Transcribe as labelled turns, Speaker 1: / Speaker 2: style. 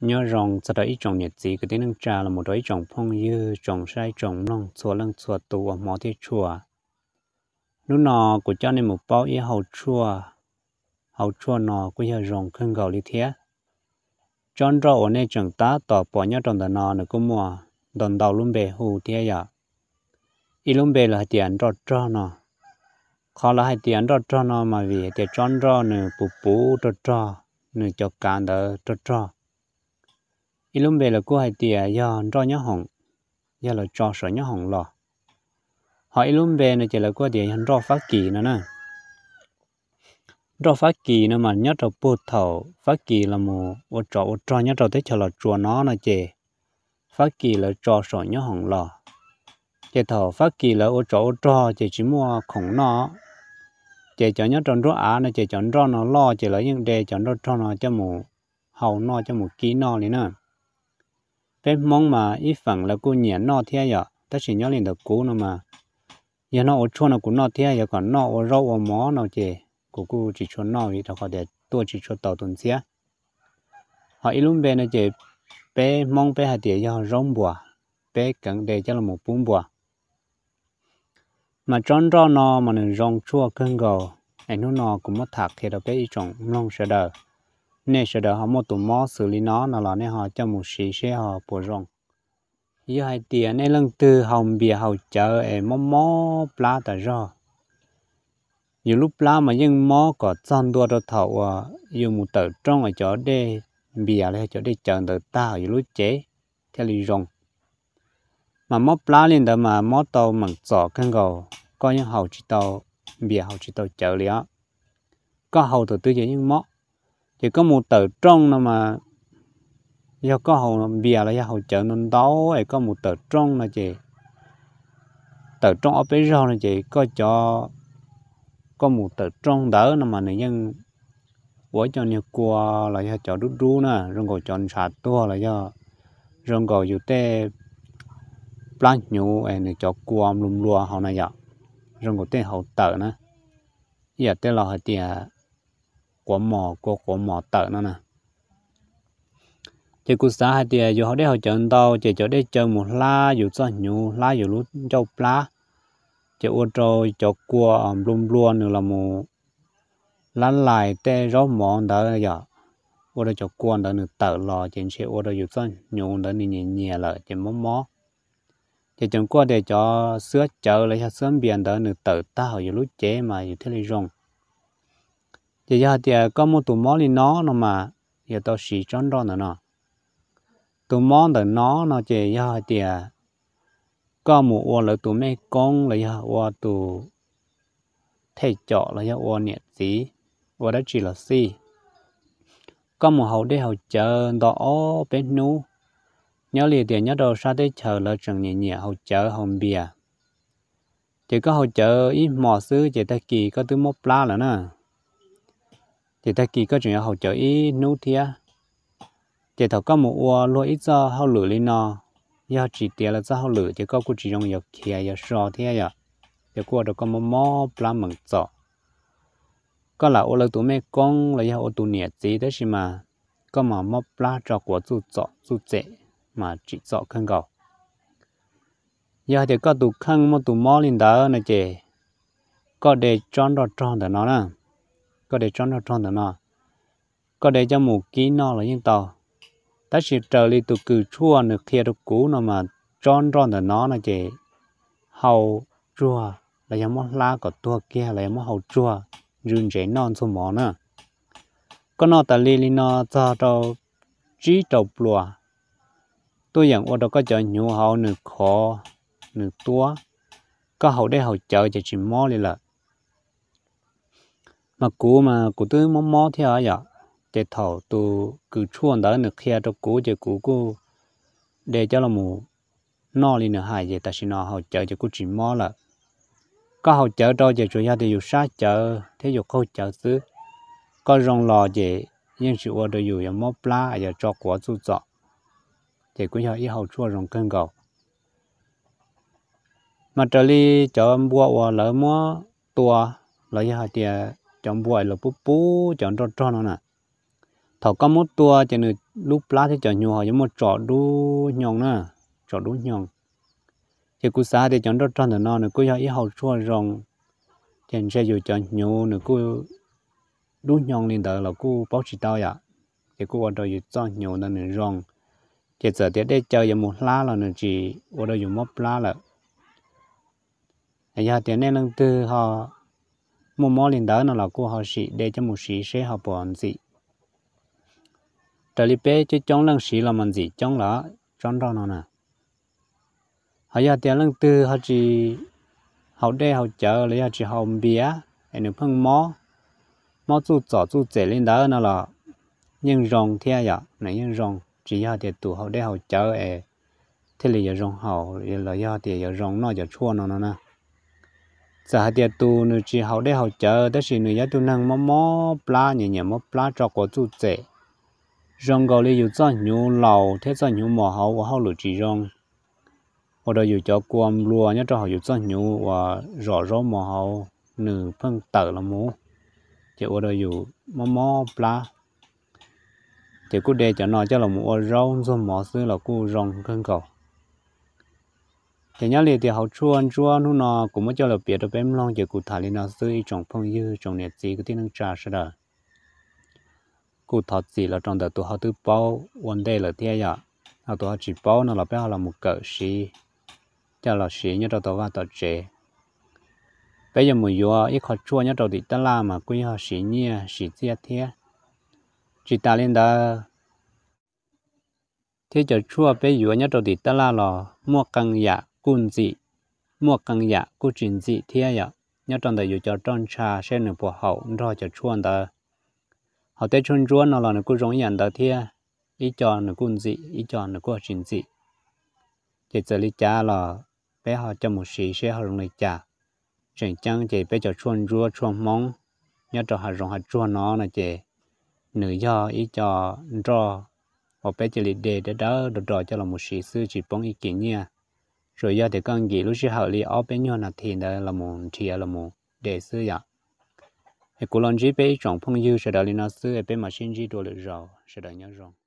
Speaker 1: nhớ rong cho đấy trồng nhiệt gì cái tiếng trà là một đôi trồng phong như trồng sai trồng long chùa lăng chùa tu ở mỏ thiết chùa lúc nọ của cho nên một bao y hậu chùa hậu chùa nọ của nhớ rong khưng gầu lý thiết chọn rõ ở nơi trường tá tỏ bỏ nhớ trong đàn nọ nữa cũng mùa đòn đầu luôn bề hù thiết ya y luôn bề là tiền rõ rõ nọ khó là hai tiền rõ rõ nọ mà vì tiền chọn rõ nữa bù bù rõ rõ nữa cho cả đỡ rõ rõ ít lúc về là cô hai tiệt do cho nhớ hồng, do là cho sợ nhớ hồng lò họ ít lúc về là chỉ là cô tiệt hắn cho phát kỳ nữa nè cho phát kỳ nữa mà nhớ cho bút thầu phát kỳ là một ô trọ ô trọ nhớ cho tới cho là chùa nó nè chê phát kỳ là cho sợ nhớ hồng lò chị thầu phát kỳ là ô trọ ô trọ chị chỉ mua khổng nó chị chọn nhớ chọn rau á nè chị chọn rau nó lo chị là những đề chọn rau cho nó cho mù hầu nó cho một ký nó này nè bé mong mà ít phần là cô nhẹ nọ thế giờ à? ta chỉ nhớ lên được cú nó mà giờ nó ở chỗ nó cũng nọ thế giờ à? còn nọ ở rau ở mó nó chè cô cô chỉ cho nọ thì đâu có để tôi chỉ cho tàu tuần xía họ ít lúc bé nó chè bé mong bé hạt tiền giờ rong bùa bé cần để cho là một bún bùa mà tròn tròn nó mà nên rong chua cơn gầu anh nó cũng mất thạc thì đâu bé ít trồng non sẽ đời nên sợ đó họ mua tủ mó xử lý nó nó là nè họ cho một xí xe họ bổ rong như hai tiền nên lần từ hồng bìa hậu chợ ở mó mò pla tờ rồi nhiều lúc pla mà nhưng mó có chăn đua đồ thầu à ờ, nhiều một tờ trong ở chỗ để bìa lại chỗ để chờ tờ ta nhiều lúc chế theo lý rong mà mò pla lên đó mà mò tàu mặn giỏ căn gầu có những hậu chỉ tàu bìa hậu chỉ tàu chợ liền có hậu tờ tư chế nhưng mò chỉ có một tờ trong nó mà do có hậu bìa là do hậu chợ nên đó ấy có một tờ trong là chị tờ trong ở bên rau này chị có cho có một tờ trong đỡ nó mà người dân bỏ cho nhiều cua là do cho rút rú nè rồi còn chọn sạt tua là do rồi còn dù tê plan nhú ấy này cho cua lùm lùa hậu này vậy rồi còn tê hậu tờ nữa giờ tê là hậu tiền của mỏ của của mỏ tợ nó nè chỉ cú xã hai tia dù họ để họ chơi tàu chỉ chỗ để chơi một lá dù cho nhiều lá dù lú châu lá chỉ ô tô chỗ cua ẩm lum luôn nữa là một lá lại tê ró mỏ đó giờ ô tô chỗ cua đó nữa tợ lò trên xe ô tô dù cho nhiều đó nên nhẹ nhẹ là chỉ mó mó chỉ chẳng qua để cho sữa chờ lấy cho sữa biển đó nữa tợ tao dù lú chế mà dù thế này rong giờ giờ thì có một tụ món đi nó nó mà giờ tôi xì tròn đó nữa nó tụ món từ nó nó chỉ giờ thì có một ô là tụ mấy con là giờ ô tụ thầy trọ là giờ ô nhiệt gì ô đó chỉ là gì có một hậu để hậu chờ đó bên nu nhớ liền tiền nhớ đầu sao để chờ là trường nhẹ nhẹ hậu chờ hồng bìa chỉ có hậu chờ ít mỏ xứ chỉ ta kỳ có thứ mốt la là nè thì ta kỳ có chuyện học chơi ít nấu thia chỉ thầu có một ua lo ít do hao lử lên nó giờ chỉ tiền là do hao lử thì có cụ chỉ dùng dọc kia giờ sò thia giờ thì qua được có một mò plan mừng rõ có là ô lơ tụ mẹ con là do ô tụ nhiệt gì đấy mà có mà mò plan cho của tụ rõ tụ dễ mà chỉ rõ khăn cầu giờ thì có tụ khăn mà tụ mỏ lên đó này chị có để tròn đó tròn được nó nè có để cho nó trong đó nó, có để cho một ký nó là những tàu ta chỉ trở lại từ cử chua nữa kia được cũ nó mà tròn tròn là nó là chỉ hầu chua là giống món lá của tua kia là giống món hầu chua dùng chế non số món nữa có nó ta li li nó cho cho chỉ trầu lùa tôi dạng ở đó có cho nhiều hầu nửa khó nửa tua có hầu để hầu chờ chỉ chỉ món đi là mà cố mà cố tôi mò mò thì à dạ để thầu tu cứ chuồn đó nữa kia cho cố cho cố cú để cho là mù nó lên nó hai vậy ta xin nó học chơi cho cố chỉ mò là có học chơi cho giờ chủ nhà thì dù sát chở thế dù không chở xứ có rong lò vậy nhưng sự ở đây dù giờ mò pla giờ cho quả su trọ thì cũng giờ ít học chua rong cân cầu mà trở đi em mua ở lỡ mua tua lỡ giờ thì chọn bùi là bú bú chọn tròn tròn nó nè thầu có một tua cho nên lúc lá thì chọn nhiều họ giống một trọ đu nhong nè trọ đu nhong thì cú xa thì chọn tròn tròn thì nó nữa cú yêu học chua rồng trên sẽ dù chọn nhiều nữa cú đu nhong lên đó là cú bảo chỉ tao ạ thì cú ở đây chọn nhiều nên nữa rồng thì giờ thì để chơi giống một lá là nữa chỉ ở đây dùng một lá là giờ thì nên lần tư họ mua mỏ liền đó nó là cô học sĩ để cho một sĩ sẽ học bọn gì trở lại bé chứ chống lần sĩ là mình gì chống là chống đó nó nè họ giờ tiền lần tư họ chỉ học đây học chờ lấy họ chỉ họ bia em được phân mỏ mỏ chú chó chú chế lên đó nó là nhân rong thế à dạ, này nhân rong chỉ họ tiền tụ học đây học chờ em thế là giờ rong họ là giờ tiền giờ rong nó giờ chua nó nó nè giờ thì tu nữa chỉ học để học chờ đó chỉ nữa tu năng mò mò pla nhẹ nhẹ mò pla cho có chú trẻ rong gò li yêu cho nhu lầu thế cho nhu mò hậu và hậu lửa chỉ rong ở đây yêu cho quan lúa nhớ cho họ yêu cho nhu và rõ rõ mò hậu nửa phân tử là mù chỉ ở đây yêu mò mò pla chỉ cứ để cho nó cho là mù rong rồi mò xứ là cứ rong cân cầu thì nhớ liền thì hậu chuan chuan nó nó cũng mới cho là biết được bém long giờ cụ thả lên nó dưới trong phong dư trong nét gì cái tiếng năng trà sẽ đó cụ thọ gì là trong đời tụi họ tự bao one day là thế nhở học tụi họ chỉ bao nó là bao là một cỡ xí cho là xí nhớ đâu tụi vào tụi trẻ bây giờ mình vô ít họ chuan nhớ cho thì ta làm mà quý họ xí nhỉ xí gì thế chỉ ta lên đó thế giờ chua bây giờ nhớ cho thì ta là mua căng giặc dạ kun gì mua càng dạ cô trình gì thế dạ nhớ trong đời dù cho trong cha sẽ nửa bộ hậu rồi cho chuan đời họ tới chuan chuan nó là nửa cô giống nhận đời thế ý cho nửa kun gì ý cho nửa cô trình gì chỉ giờ lý cha là bé họ cho một sĩ sẽ họ rong lý cha chẳng chăng chỉ bé cho chuan chua chuan mong nhớ cho họ rong họ chuan nó là chỉ nửa do ý cho rồi họ bé chỉ lý đề để đỡ được rồi cho là một sĩ sư chỉ bóng ý kiến nha rồi giờ thì con gì lúc sau hậu li ở bên nhau là thì đó là một thì là một để sử dụng cái cuốn chỉ bị trong phong yêu sẽ đó là nó sử ở bên mà sinh chỉ đồ được rồi sẽ đó nhớ rồi